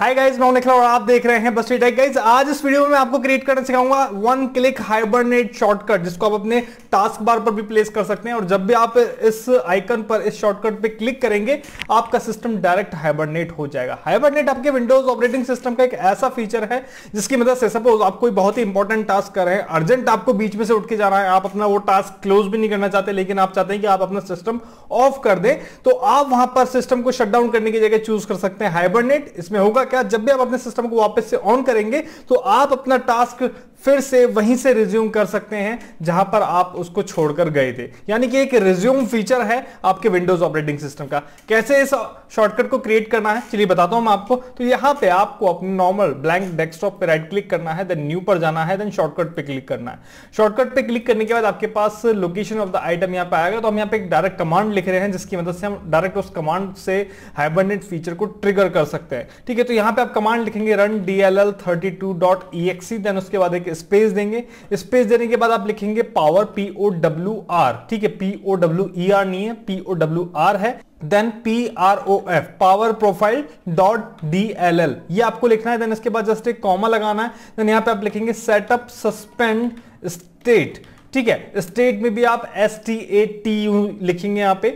hi guys मैं निकला और आप देख रहे हैं बस टेक गाइस आज इस वीडियो में आपको क्रिएट करना सिखाऊंगा वन क्लिक हाइबरनेट शॉर्टकट जिसको आप अपने टास्क बार पर भी प्लेस कर सकते हैं और जब भी आप इस आइकन पर इस शॉर्टकट पे क्लिक करेंगे आपका सिस्टम डायरेक्ट हाइबरनेट हो जाएगा हाइबरनेट आपके विंडोज ऑपरेटिंग सिस्टम का एक ऐसा फीचर है जिसकी मदद से सपोज आप कोई बहुत ही इंपॉर्टेंट टास्क कर रहे हैं अर्जेंट आपको बीच में से उठ के जा रहा है आप अपना वो टास्क क्लोज भी नहीं करना चाहते लेकिन आप चाहते हैं कि आप अपना सिस्टम ऑफ कर दें तो आप वहां पर सिस्टम को शट डाउन करने की जगह चूज कर सकते हैं हाइबरनेट इसमें होगा क्या जब भी आप अपने सिस्टम को वापस से ऑन करेंगे तो आप अपना टास्क फिर से वहीं से रिज्यूम कर सकते हैं जहां पर आप उसको छोड़कर गए थे यानी कि एक रिज्यूम फीचर है आपके विंडोज ऑपरेटिंग सिस्टम का कैसे इस शॉर्टकट को क्रिएट करना है चलिए बताता हूं मैं आपको तो यहां पे आपको अपने नॉर्मल ब्लैंक डेस्कटॉप पे राइट क्लिक करना है देन न्यू पर जाना है देन शॉर्टकट पे क्लिक करना है शॉर्टकट पे क्लिक करने के बाद आपके पास लोकेशन ऑफ द आइटम यहां पर आएगा तो हम यहाँ पे एक डायरेक्ट कमांड लिख रहे हैं जिसकी मदद मतलब से हम डायरेक्ट उस कमांड से हाइबरनेट फीचर को ट्रिगर कर सकते हैं ठीक है तो यहां पे आप कमांड लिखेंगे run D L L thirty two dot E exe then उसके बाद एक स्पेस देंगे स्पेस देने के बाद आप लिखेंगे power P O W R ठीक है P O W E R नहीं है पी ओ डब्ल्यू आर है then P R O F power profile dot D L L ये आपको लिखना है देन इसके बाद जस्ट एक कॉमा लगाना है देन यहां पे आप लिखेंगे सेटअप सस्पेंड स्टेट ठीक है स्टेट में भी आप S T A T U लिखेंगे यहाँ पे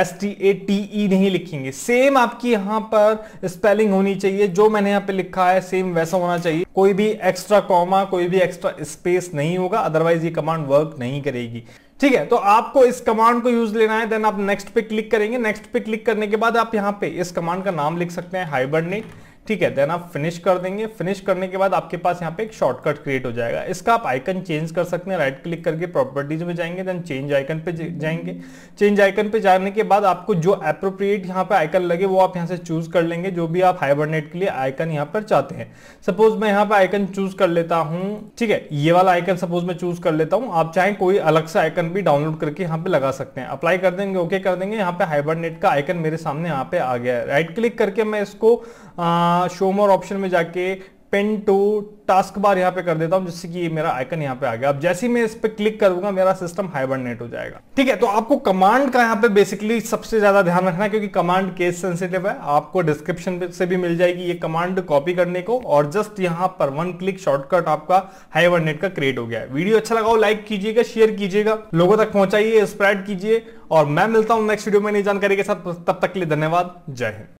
S T A T E नहीं लिखेंगे सेम आपकी यहाँ पर स्पेलिंग होनी चाहिए जो मैंने यहाँ पे लिखा है सेम वैसा होना चाहिए कोई भी एक्स्ट्रा कॉमा कोई भी एक्स्ट्रा स्पेस नहीं होगा अदरवाइज ये कमांड वर्क नहीं करेगी ठीक है तो आपको इस कमांड को यूज लेना है देन आप नेक्स्ट पे क्लिक करेंगे नेक्स्ट पे क्लिक करने के बाद आप यहाँ पे इस कमांड का नाम लिख सकते हैं हाइबरनेट ठीक है देन आप फिनिश कर देंगे फिनिश करने के बाद आपके पास यहाँ पे एक शॉर्टकट क्रिएट हो जाएगा इसका आप आइकन चेंज कर सकते हैं राइट क्लिक करके प्रॉपर्टीज में जाएंगे देन चेंज आइकन पे जाएंगे चेंज आइकन पे जाने के बाद आपको जो अप्रोप्रिएट यहाँ पे आइकन लगे वो आप यहाँ से चूज कर लेंगे जो भी आप हाइबरनेट के लिए आइकन यहाँ पर चाहते हैं सपोज मैं यहाँ पे आइकन चूज कर लेता हूँ ठीक है ये वाला आइकन सपोज मैं चूज कर लेता हूँ आप चाहे कोई अलग सा आइकन भी डाउनलोड करके यहाँ पे लगा सकते हैं अप्लाई कर देंगे ओके कर देंगे यहाँ पे हाइबरनेट का आइकन मेरे सामने यहाँ पे आ गया है राइट क्लिक करके मैं इसको आ, यहाँ शो मोर ऑप्शन में जाके पेन टू टास्क बार यहाँ पे कर देता हूँ जिससे कि ये मेरा आइकन यहाँ पे आ गया अब जैसे ही मैं इस पर क्लिक करूंगा मेरा सिस्टम हाइबरनेट हो जाएगा ठीक है तो आपको कमांड का यहाँ पे बेसिकली सबसे ज्यादा ध्यान रखना है क्योंकि कमांड केस सेंसिटिव है आपको डिस्क्रिप्शन से भी मिल जाएगी ये कमांड कॉपी करने को और जस्ट यहाँ पर वन क्लिक शॉर्टकट आपका हाइबरनेट का क्रिएट हो गया है वीडियो अच्छा लगाओ लाइक कीजिएगा शेयर कीजिएगा लोगों तक पहुंचाइए स्प्रेड कीजिए और मैं मिलता हूँ नेक्स्ट वीडियो में नई जानकारी के साथ तब तक के लिए धन्यवाद जय हिंद